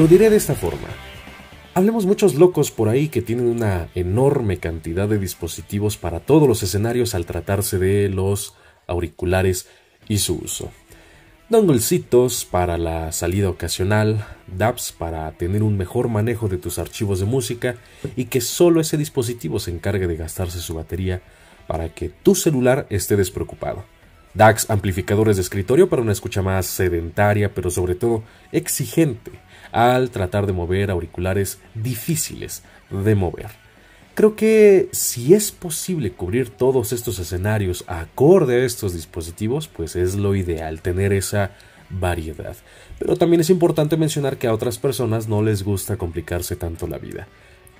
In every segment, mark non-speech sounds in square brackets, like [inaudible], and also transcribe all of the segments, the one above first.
Lo diré de esta forma. Hablemos muchos locos por ahí que tienen una enorme cantidad de dispositivos para todos los escenarios al tratarse de los auriculares y su uso. Donglecitos para la salida ocasional, DAPs para tener un mejor manejo de tus archivos de música y que solo ese dispositivo se encargue de gastarse su batería para que tu celular esté despreocupado. DAX amplificadores de escritorio para una escucha más sedentaria pero sobre todo exigente al tratar de mover auriculares difíciles de mover. Creo que si es posible cubrir todos estos escenarios acorde a estos dispositivos, pues es lo ideal tener esa variedad. Pero también es importante mencionar que a otras personas no les gusta complicarse tanto la vida.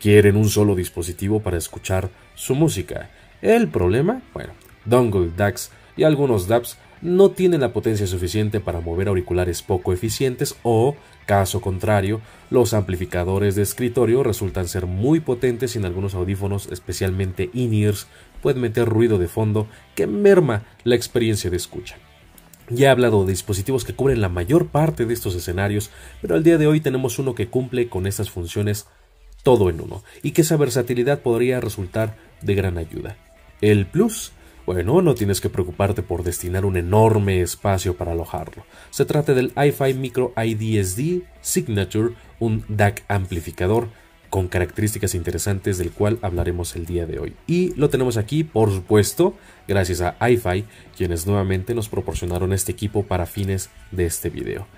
Quieren un solo dispositivo para escuchar su música. El problema, bueno, Dongle DAX y algunos DAPs no tiene la potencia suficiente para mover auriculares poco eficientes o, caso contrario, los amplificadores de escritorio resultan ser muy potentes y en algunos audífonos, especialmente in-ears, pueden meter ruido de fondo que merma la experiencia de escucha. Ya he hablado de dispositivos que cubren la mayor parte de estos escenarios, pero al día de hoy tenemos uno que cumple con estas funciones todo en uno, y que esa versatilidad podría resultar de gran ayuda. El Plus bueno, no tienes que preocuparte por destinar un enorme espacio para alojarlo. Se trata del iFi Micro IDSD Signature, un DAC amplificador con características interesantes del cual hablaremos el día de hoy. Y lo tenemos aquí, por supuesto, gracias a iFi, quienes nuevamente nos proporcionaron este equipo para fines de este video.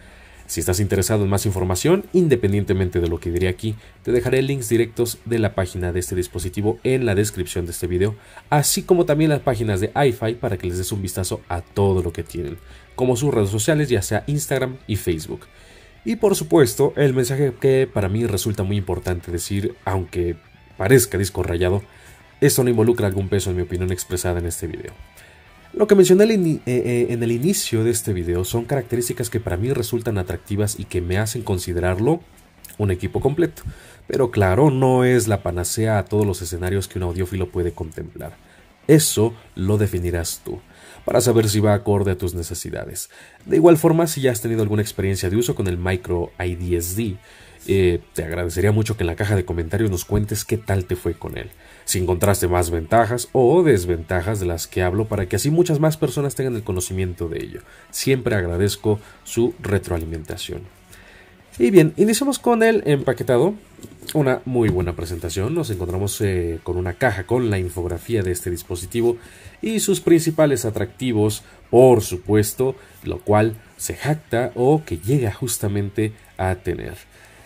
Si estás interesado en más información, independientemente de lo que diré aquí, te dejaré links directos de la página de este dispositivo en la descripción de este video, así como también las páginas de iFi para que les des un vistazo a todo lo que tienen, como sus redes sociales, ya sea Instagram y Facebook. Y por supuesto, el mensaje que para mí resulta muy importante decir, aunque parezca disco rayado, esto no involucra algún peso en mi opinión expresada en este video. Lo que mencioné eh, eh, en el inicio de este video son características que para mí resultan atractivas y que me hacen considerarlo un equipo completo. Pero claro, no es la panacea a todos los escenarios que un audiófilo puede contemplar. Eso lo definirás tú, para saber si va acorde a tus necesidades. De igual forma, si ya has tenido alguna experiencia de uso con el Micro IDSD, eh, te agradecería mucho que en la caja de comentarios nos cuentes qué tal te fue con él si encontraste más ventajas o desventajas de las que hablo para que así muchas más personas tengan el conocimiento de ello. Siempre agradezco su retroalimentación. Y bien, iniciamos con el empaquetado. Una muy buena presentación. Nos encontramos eh, con una caja con la infografía de este dispositivo y sus principales atractivos, por supuesto, lo cual se jacta o que llega justamente a tener.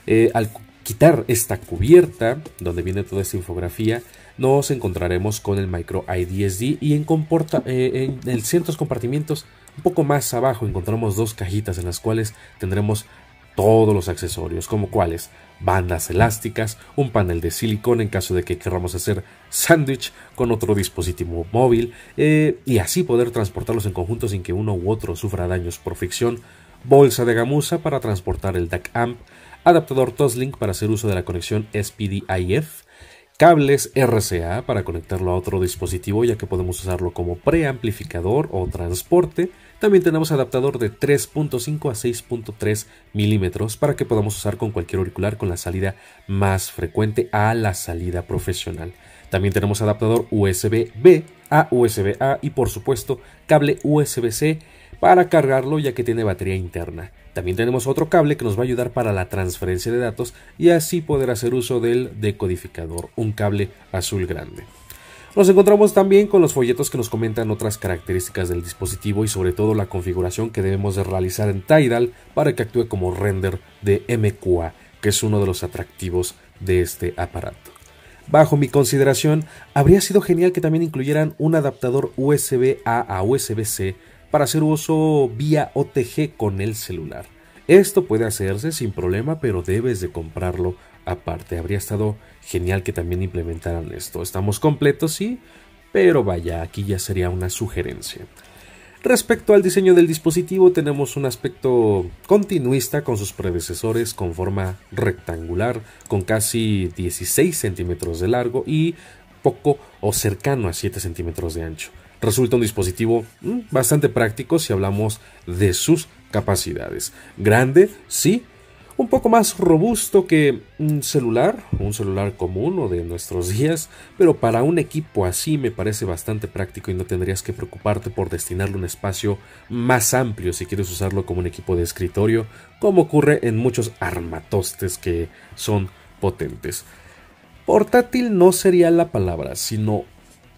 Eh, al quitar esta cubierta, donde viene toda esta infografía, nos encontraremos con el micro idsd y eh, en, ciertos compartimientos un poco más abajo encontramos dos cajitas en las cuales tendremos todos los accesorios, como cuáles, bandas elásticas, un panel de silicón en caso de que queramos hacer sándwich con otro dispositivo móvil eh, y así poder transportarlos en conjunto sin que uno u otro sufra daños por fricción, bolsa de gamuza para transportar el DAC amp, adaptador Toslink para hacer uso de la conexión SPDIF, cables RCA para conectarlo a otro dispositivo ya que podemos usarlo como preamplificador o transporte. También tenemos adaptador de 3.5 a 6.3 milímetros para que podamos usar con cualquier auricular con la salida más frecuente a la salida profesional. También tenemos adaptador USB-B a USB-A y por supuesto cable USB-C para cargarlo ya que tiene batería interna. También tenemos otro cable que nos va a ayudar para la transferencia de datos y así poder hacer uso del decodificador, un cable azul grande. Nos encontramos también con los folletos que nos comentan otras características del dispositivo y sobre todo la configuración que debemos de realizar en Tidal para que actúe como render de MQA, que es uno de los atractivos de este aparato. Bajo mi consideración, habría sido genial que también incluyeran un adaptador USB-A a USB-C para hacer uso vía OTG con el celular. Esto puede hacerse sin problema, pero debes de comprarlo aparte. Habría estado genial que también implementaran esto. Estamos completos, sí, pero vaya, aquí ya sería una sugerencia. Respecto al diseño del dispositivo, tenemos un aspecto continuista con sus predecesores con forma rectangular, con casi 16 centímetros de largo y poco o cercano a 7 centímetros de ancho resulta un dispositivo mm, bastante práctico si hablamos de sus capacidades. Grande, sí, un poco más robusto que un celular, un celular común o de nuestros días, pero para un equipo así me parece bastante práctico y no tendrías que preocuparte por destinarle un espacio más amplio si quieres usarlo como un equipo de escritorio, como ocurre en muchos armatostes que son potentes. Portátil no sería la palabra, sino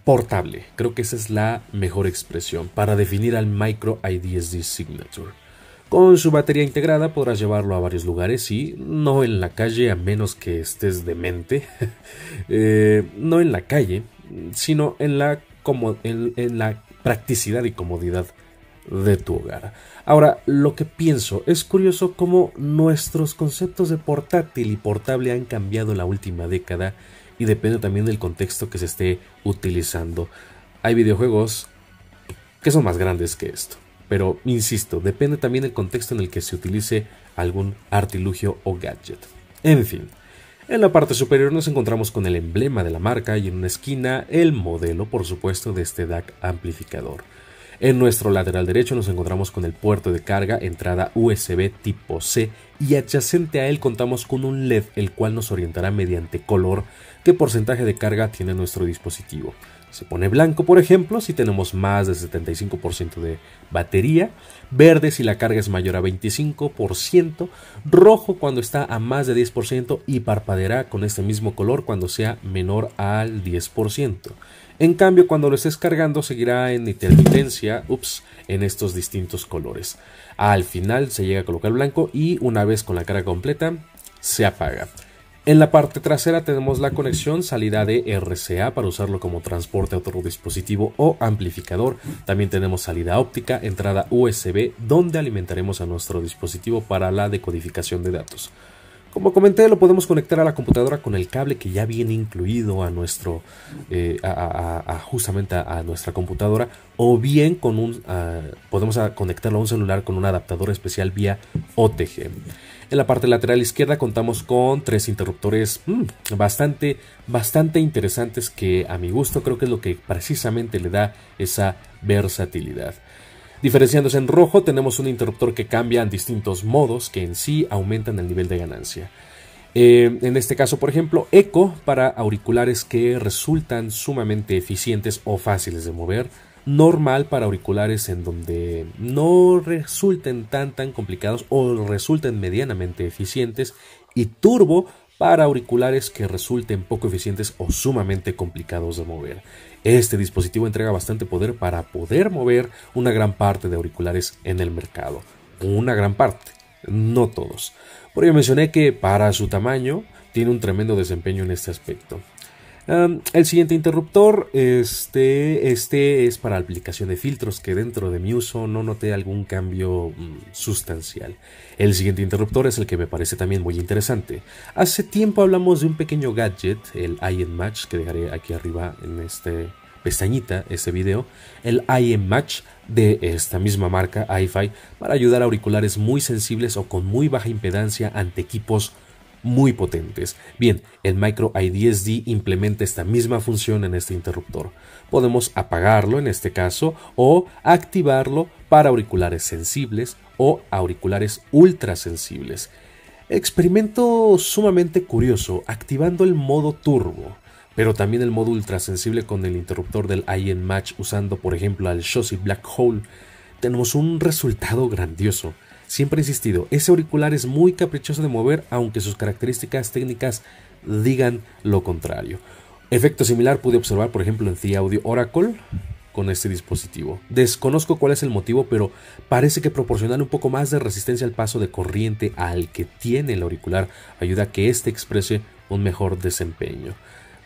portable. Creo que esa es la mejor expresión para definir al Micro IDSD Signature. Con su batería integrada podrás llevarlo a varios lugares y no en la calle a menos que estés demente. [laughs] Eh, no en la calle, sino en la, en, en la practicidad y comodidad de tu hogar. Ahora, lo que pienso es curioso cómo nuestros conceptos de portátil y portable han cambiado en la última década y depende también del contexto que se esté utilizando. Hay videojuegos que son más grandes que esto, pero insisto, depende también del contexto en el que se utilice algún artilugio o gadget. En fin, en la parte superior nos encontramos con el emblema de la marca y en una esquina el modelo, por supuesto, de este DAC amplificador. En nuestro lateral derecho nos encontramos con el puerto de carga, entrada USB tipo C y adyacente a él contamos con un LED el cual nos orientará mediante color porcentaje de carga tiene nuestro dispositivo. Se pone blanco, por ejemplo, si tenemos más de 75% de batería, verde si la carga es mayor a 25%, rojo cuando está a más de 10% y parpadeará con este mismo color cuando sea menor al 10%. En cambio, cuando lo estés cargando seguirá en intermitencia, ups, en estos distintos colores. Al final se llega a colocar blanco y una vez con la carga completa se apaga. En la parte trasera tenemos la conexión salida de RCA para usarlo como transporte a otro dispositivo o amplificador. También tenemos salida óptica, entrada USB, donde alimentaremos a nuestro dispositivo para la decodificación de datos. Como comenté, lo podemos conectar a la computadora con el cable que ya viene incluido a nuestro, eh, a, justamente a, nuestra computadora, o bien con un, ah, podemos ah, conectarlo a un celular con un adaptador especial vía OTG. En la parte lateral izquierda contamos con tres interruptores mm, bastante, bastante interesantes que a mi gusto creo que es lo que precisamente le da esa versatilidad. Diferenciándose en rojo tenemos un interruptor que cambia en distintos modos que en sí aumentan el nivel de ganancia. Eh, en este caso, por ejemplo, eco para auriculares que resultan sumamente eficientes o fáciles de mover normal para auriculares en donde no resulten tan tan complicados o resulten medianamente eficientes y turbo para auriculares que resulten poco eficientes o sumamente complicados de mover. Este dispositivo entrega bastante poder para poder mover una gran parte de auriculares en el mercado. Una gran parte, no todos. Por ello mencioné que para su tamaño tiene un tremendo desempeño en este aspecto el siguiente interruptor, este, este es para aplicación de filtros que dentro de mi uso no noté algún cambio mm, sustancial. El siguiente interruptor es el que me parece también muy interesante. Hace tiempo hablamos de un pequeño gadget, el IM Match, que dejaré aquí arriba en este pestañita, este video, el IM Match de esta misma marca, iFi, para ayudar a auriculares muy sensibles o con muy baja impedancia ante equipos muy potentes. Bien, el Micro i10D implementa esta misma función en este interruptor. Podemos apagarlo en este caso o activarlo para auriculares sensibles o auriculares ultrasensibles. Experimento sumamente curioso activando el modo turbo pero también el modo ultrasensible con el interruptor del IN Match usando por ejemplo al Shossi Black Hole, tenemos un resultado grandioso. Siempre he insistido, ese auricular es muy caprichoso de mover, aunque sus características técnicas digan lo contrario. Efecto similar pude observar, por ejemplo, en The Audio Oracle con este dispositivo. Desconozco cuál es el motivo, pero parece que proporcionar un poco más de resistencia al paso de corriente al que tiene el auricular ayuda a que éste exprese un mejor desempeño.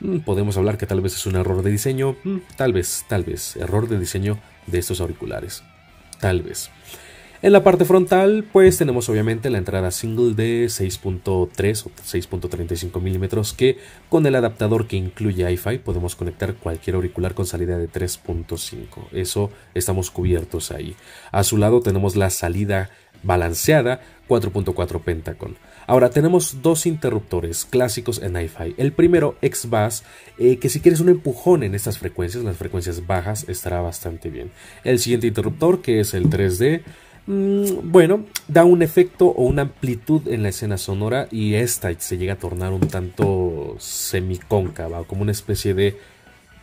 Mm, podemos hablar que tal vez es un error de diseño, mm, tal vez, tal vez, error de diseño de estos auriculares. Tal vez. En la parte frontal, pues tenemos obviamente la entrada single de 6.3 o 6.35 milímetros que con el adaptador que incluye hi podemos conectar cualquier auricular con salida de 3.5. Eso estamos cubiertos ahí. A su lado tenemos la salida balanceada 4.4 Pentacon. Ahora tenemos dos interruptores clásicos en hi El primero, X-Bass eh, que si quieres un empujón en estas frecuencias, las frecuencias bajas, estará bastante bien. El siguiente interruptor, que es el 3D, Mm, bueno, da un efecto o una amplitud en la escena sonora y esta se llega a tornar un tanto semicóncava como una especie de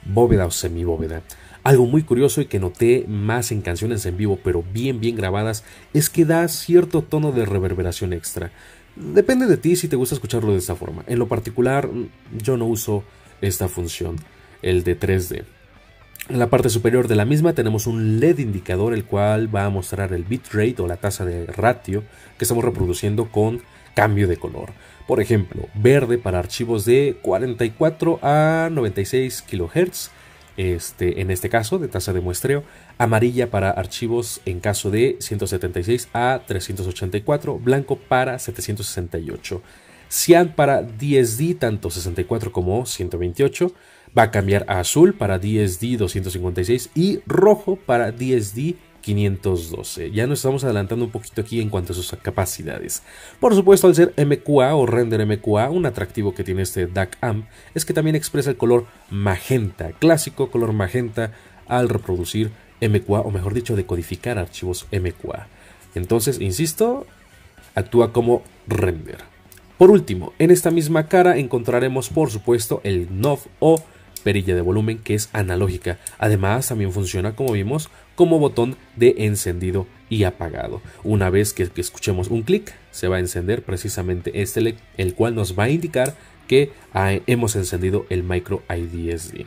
bóveda o semibóveda. Algo muy curioso y que noté más en canciones en vivo pero bien bien grabadas es que da cierto tono de reverberación extra. Depende de ti si te gusta escucharlo de esta forma. En lo particular mm, yo no uso esta función, el de 3D. En la parte superior de la misma tenemos un LED indicador el cual va a mostrar el bitrate o la tasa de ratio que estamos reproduciendo con cambio de color. Por ejemplo, verde para archivos de 44 a 96 kHz, este, en este caso de tasa de muestreo, amarilla para archivos en caso de 176 a 384, blanco para 768, Cyan para 10D tanto 64 como 128, Va a cambiar a azul para DSD 256 y rojo para DSD 512. Ya nos estamos adelantando un poquito aquí en cuanto a sus capacidades. Por supuesto, al ser MQA o render MQA, un atractivo que tiene este DAC AMP es que también expresa el color magenta, clásico color magenta al reproducir MQA o mejor dicho, decodificar archivos MQA. Entonces, insisto, actúa como render. Por último, en esta misma cara encontraremos por supuesto el NOV o perilla de volumen que es analógica. Además, también funciona, como vimos, como botón de encendido y apagado. Una vez que, escuchemos un clic, se va a encender precisamente este LED, el cual nos va a indicar que ah, hemos encendido el micro IDSD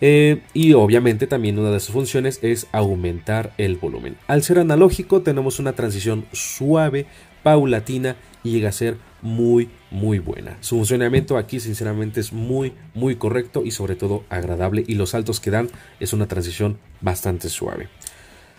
eh, y obviamente también una de sus funciones es aumentar el volumen. Al ser analógico tenemos una transición suave, paulatina y llega a ser muy muy buena. Su funcionamiento aquí sinceramente es muy muy correcto y sobre todo agradable y los saltos que dan es una transición bastante suave.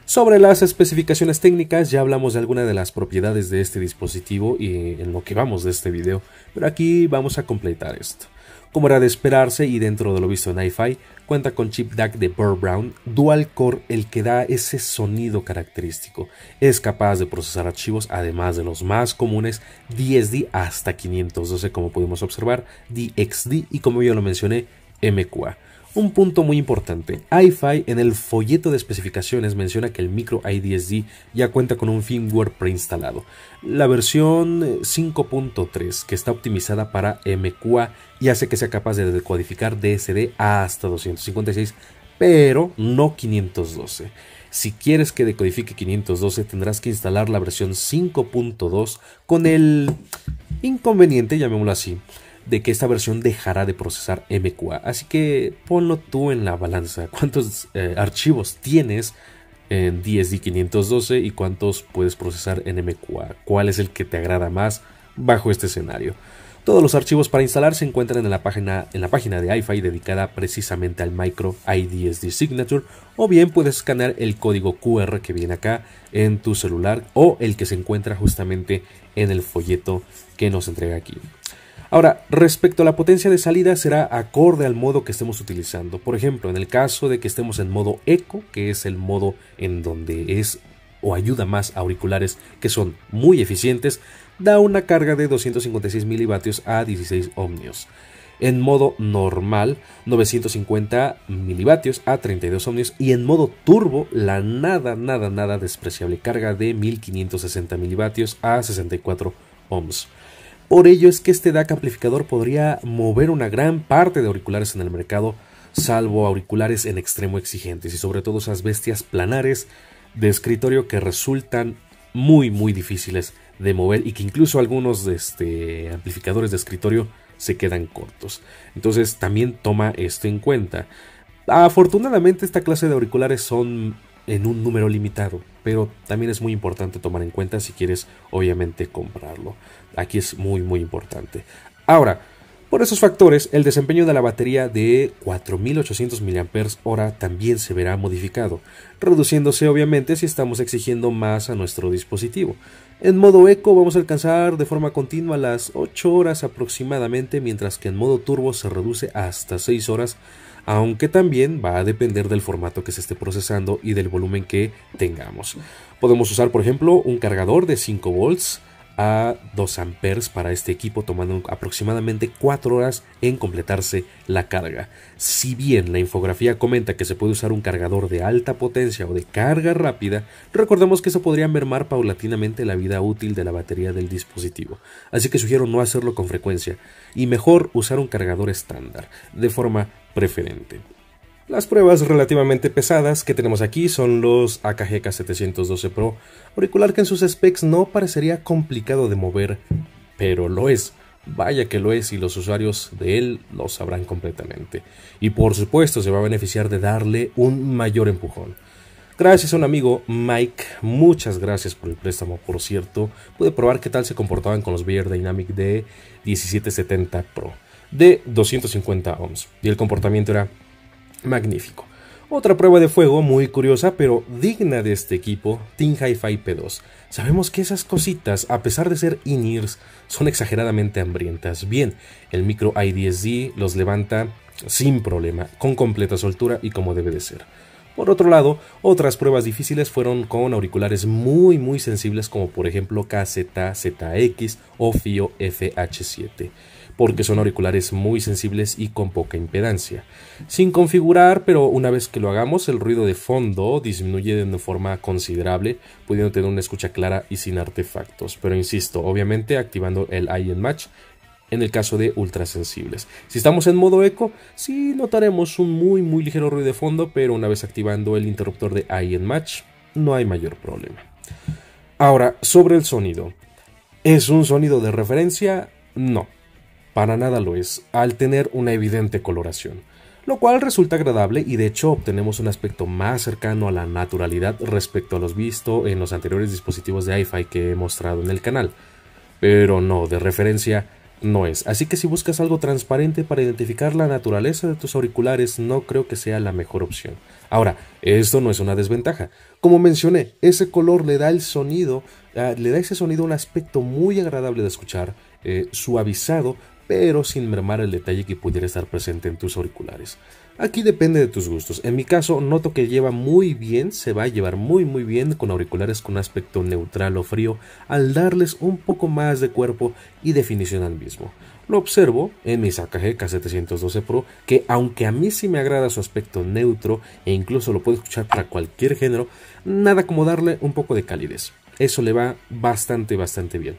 Sobre las especificaciones técnicas ya hablamos de algunas de las propiedades de este dispositivo y en lo que vamos de este video, pero aquí vamos a completar esto. Como era de esperarse y dentro de lo visto en iFi, cuenta con chip DAC de Burr Brown, dual core el que da ese sonido característico. Es capaz de procesar archivos además de los más comunes DSD hasta 512 como pudimos observar, DXD y como ya lo mencioné, MQA. Un punto muy importante, iFi en el folleto de especificaciones menciona que el micro idsd ya cuenta con un firmware preinstalado, la versión 5.3 eh, que está optimizada para MQA y hace que sea capaz de decodificar DSD hasta 256, pero no 512. Si quieres que decodifique 512 tendrás que instalar la versión 5.2 con el inconveniente, llamémoslo así, de que esta versión dejará de procesar MQA. Así que ponlo tú en la balanza. ¿Cuántos eh, archivos tienes en DSD 512 y cuántos puedes procesar en MQA? ¿Cuál es el que te agrada más bajo este escenario? Todos los archivos para instalar se encuentran en la página, en la página de iFi dedicada precisamente al micro IDSD Signature o bien puedes escanear el código QR que viene acá en tu celular o el que se encuentra justamente en el folleto que nos entrega aquí. Ahora, respecto a la potencia de salida, será acorde al modo que estemos utilizando. Por ejemplo, en el caso de que estemos en modo eco, que es el modo en donde es o ayuda más auriculares que son muy eficientes, da una carga de 256 milivatios a 16 ohmios. En modo normal, 950 milivatios a 32 ohmios. Y en modo turbo, la nada, nada, nada despreciable carga de 1560 milivatios a 64 ohms. Por ello es que este DAC amplificador podría mover una gran parte de auriculares en el mercado, salvo auriculares en extremo exigentes y sobre todo esas bestias planares de escritorio que resultan muy muy difíciles de mover y que incluso algunos este, amplificadores de escritorio se quedan cortos. Entonces también toma esto en cuenta. Afortunadamente esta clase de auriculares son en un número limitado, pero también es muy importante tomar en cuenta si quieres obviamente comprarlo. Aquí es muy muy importante. Ahora, por esos factores, el desempeño de la batería de 4800 mAh también se verá modificado, reduciéndose obviamente si estamos exigiendo más a nuestro dispositivo. En modo eco vamos a alcanzar de forma continua las 8 horas aproximadamente, mientras que en modo turbo se reduce hasta 6 horas, aunque también va a depender del formato que se esté procesando y del volumen que tengamos. Podemos usar por ejemplo un cargador de 5 volts, a 2 amperes para este equipo, tomando aproximadamente 4 horas en completarse la carga. Si bien la infografía comenta que se puede usar un cargador de alta potencia o de carga rápida, recordemos que eso podría mermar paulatinamente la vida útil de la batería del dispositivo, así que sugiero no hacerlo con frecuencia y mejor usar un cargador estándar, de forma preferente. Las pruebas relativamente pesadas que tenemos aquí son los AKGK 712 Pro, auricular que en sus specs no parecería complicado de mover, pero lo es. Vaya que lo es y los usuarios de él lo sabrán completamente. Y por supuesto se va a beneficiar de darle un mayor empujón. Gracias a un amigo, Mike, muchas gracias por el préstamo, por cierto. Pude probar qué tal se comportaban con los Beyer Dynamic de 1770 Pro de 250 ohms. Y el comportamiento era Magnífico. Otra prueba de fuego muy curiosa pero digna de este equipo, Team Hi-Fi P2. Sabemos que esas cositas, a pesar de ser in-ears, son exageradamente hambrientas. Bien, el micro i 10 los levanta sin problema, con completa soltura y como debe de ser. Por otro lado, otras pruebas difíciles fueron con auriculares muy muy sensibles como por ejemplo KZZX o FIO FH7 porque son auriculares muy sensibles y con poca impedancia. Sin configurar, pero una vez que lo hagamos, el ruido de fondo disminuye de una forma considerable, pudiendo tener una escucha clara y sin artefactos. Pero insisto, obviamente activando el IN Match en el caso de ultrasensibles. Si estamos en modo eco, sí notaremos un muy muy ligero ruido de fondo, pero una vez activando el interruptor de IN Match, no hay mayor problema. Ahora, sobre el sonido. ¿Es un sonido de referencia? No. Para nada lo es, al tener una evidente coloración, lo cual resulta agradable y de hecho obtenemos un aspecto más cercano a la naturalidad respecto a los vistos en los anteriores dispositivos de iFi que he mostrado en el canal. Pero no, de referencia, no es. Así que si buscas algo transparente para identificar la naturaleza de tus auriculares, no creo que sea la mejor opción. Ahora, esto no es una desventaja. Como mencioné, ese color le da el sonido, ah, le da ese sonido un aspecto muy agradable de escuchar, eh, suavizado pero sin mermar el detalle que pudiera estar presente en tus auriculares. Aquí depende de tus gustos. En mi caso, noto que lleva muy bien, se va a llevar muy muy bien con auriculares con aspecto neutral o frío al darles un poco más de cuerpo y definición al mismo. Lo observo en mi AKG K712 Pro que aunque a mí sí me agrada su aspecto neutro e incluso lo puedo escuchar para cualquier género, nada como darle un poco de calidez. Eso le va bastante bastante bien.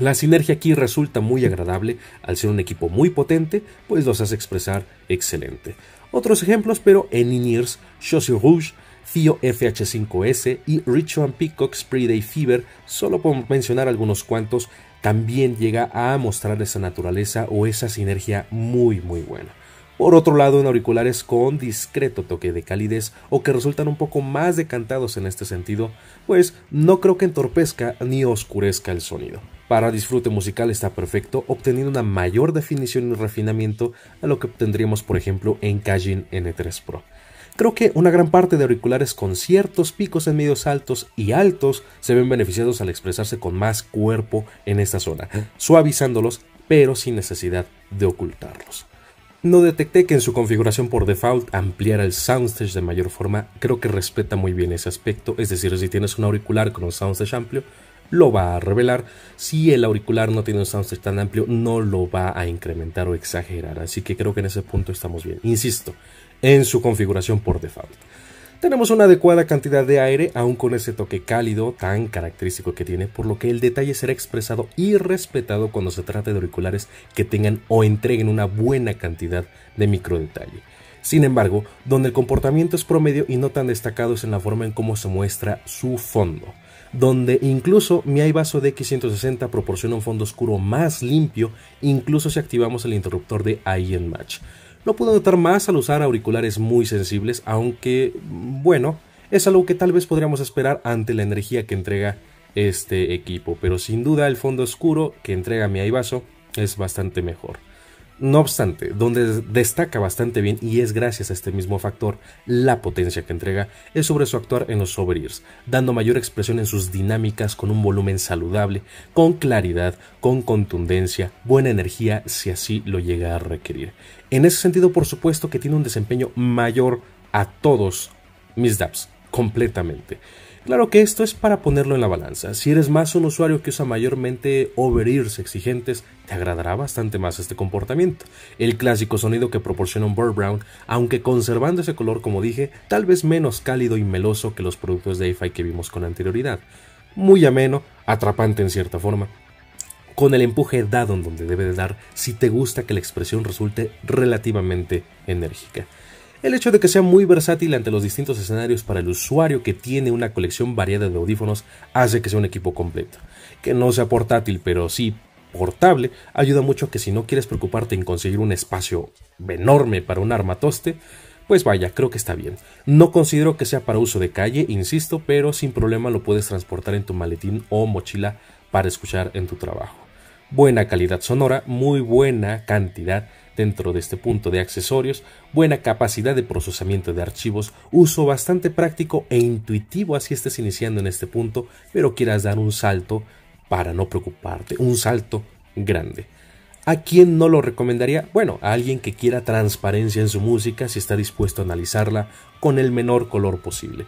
La sinergia aquí resulta muy agradable, al ser un equipo muy potente, pues los hace expresar excelente. Otros ejemplos, pero en In-Ears, Chaussure Rouge, Fio FH5S y Richard Peacock's pre Day Fever, solo por mencionar algunos cuantos, también llega a mostrar esa naturaleza o esa sinergia muy muy buena. Por otro lado, en auriculares con discreto toque de calidez o que resultan un poco más decantados en este sentido, pues no creo que entorpezca ni oscurezca el sonido. Para disfrute musical está perfecto, obteniendo una mayor definición y refinamiento a lo que obtendríamos por ejemplo en Kajin N3 Pro. Creo que una gran parte de auriculares con ciertos picos en medios altos y altos se ven beneficiados al expresarse con más cuerpo en esta zona, suavizándolos pero sin necesidad de ocultarlos. No detecté que en su configuración por default ampliara el soundstage de mayor forma, creo que respeta muy bien ese aspecto, es decir, si tienes un auricular con un soundstage amplio, lo va a revelar. Si el auricular no tiene un soundstage tan amplio, no lo va a incrementar o exagerar. Así que creo que en ese punto estamos bien. Insisto, en su configuración por default. Tenemos una adecuada cantidad de aire, aún con ese toque cálido tan característico que tiene, por lo que el detalle será expresado y respetado cuando se trate de auriculares que tengan o entreguen una buena cantidad de micro detalle Sin embargo, donde el comportamiento es promedio y no tan destacado es en la forma en cómo se muestra su fondo donde incluso mi vaso DX160 proporciona un fondo oscuro más limpio, incluso si activamos el interruptor de IEN Match. Lo puedo notar más al usar auriculares muy sensibles, aunque, bueno, es algo que tal vez podríamos esperar ante la energía que entrega este equipo, pero sin duda el fondo oscuro que entrega mi vaso es bastante mejor. No obstante, donde destaca bastante bien y es gracias a este mismo factor, la potencia que entrega, es sobre su actuar en los overears, dando mayor expresión en sus dinámicas con un volumen saludable, con claridad, con contundencia, buena energía si así lo llega a requerir. En ese sentido, por supuesto que tiene un desempeño mayor a todos mis DAPs, completamente. Claro que esto es para ponerlo en la balanza. Si eres más un usuario que usa mayormente over-ears exigentes, te agradará bastante más este comportamiento. El clásico sonido que proporciona un Bird Brown, aunque conservando ese color como dije, tal vez menos cálido y meloso que los productos de iFi que vimos con anterioridad. Muy ameno, atrapante en cierta forma, con el empuje dado en donde debe de dar si te gusta que la expresión resulte relativamente enérgica. El hecho de que sea muy versátil ante los distintos escenarios para el usuario que tiene una colección variada de audífonos hace que sea un equipo completo. Que no sea portátil, pero sí portable, ayuda mucho que si no quieres preocuparte en conseguir un espacio enorme para un armatoste, pues vaya, creo que está bien. No considero que sea para uso de calle, insisto, pero sin problema lo puedes transportar en tu maletín o mochila para escuchar en tu trabajo. Buena calidad sonora, muy buena cantidad Dentro de este punto de accesorios, buena capacidad de procesamiento de archivos, uso bastante práctico e intuitivo así estés iniciando en este punto, pero quieras dar un salto para no preocuparte, un salto grande. ¿A quién no lo recomendaría? Bueno, a alguien que quiera transparencia en su música si está dispuesto a analizarla con el menor color posible.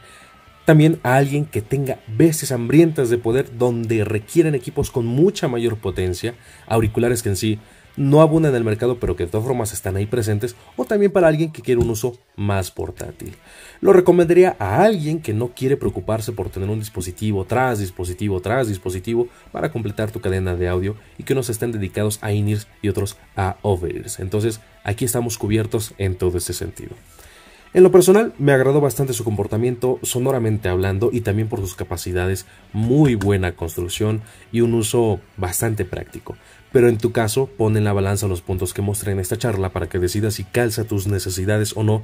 También a alguien que tenga veces hambrientas de poder donde requieren equipos con mucha mayor potencia, auriculares que en sí no abunda en el mercado, pero que de todas formas están ahí presentes, o también para alguien que quiere un uso más portátil. Lo recomendaría a alguien que no quiere preocuparse por tener un dispositivo tras dispositivo tras dispositivo para completar tu cadena de audio y que unos estén dedicados a in y otros a over-ears. Entonces, aquí estamos cubiertos en todo ese sentido. En lo personal, me agradó bastante su comportamiento sonoramente hablando y también por sus capacidades, muy buena construcción y un uso bastante práctico. Pero en tu caso, pon en la balanza los puntos que mostré en esta charla para que decidas si calza tus necesidades o no,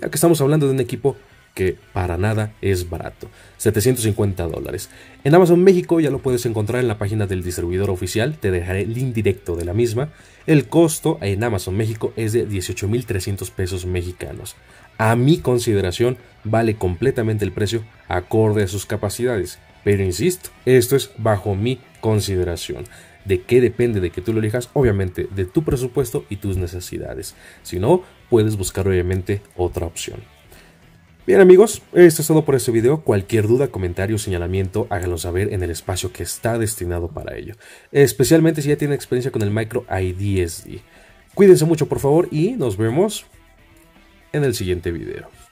ya que estamos hablando de un equipo que para nada es barato, 750 dólares. En Amazon México ya lo puedes encontrar en la página del distribuidor oficial, te dejaré el link directo de la misma. El costo en Amazon México es de 18.300 pesos mexicanos. A mi consideración vale completamente el precio acorde a sus capacidades, pero insisto, esto es bajo mi consideración. ¿De qué depende de que tú lo elijas? Obviamente de tu presupuesto y tus necesidades. Si no, puedes buscar obviamente otra opción. Bien amigos, esto es todo por este video. Cualquier duda, comentario señalamiento, háganlo saber en el espacio que está destinado para ello. Especialmente si ya tienen experiencia con el micro IDSD. Cuídense mucho por favor y nos vemos en el siguiente video.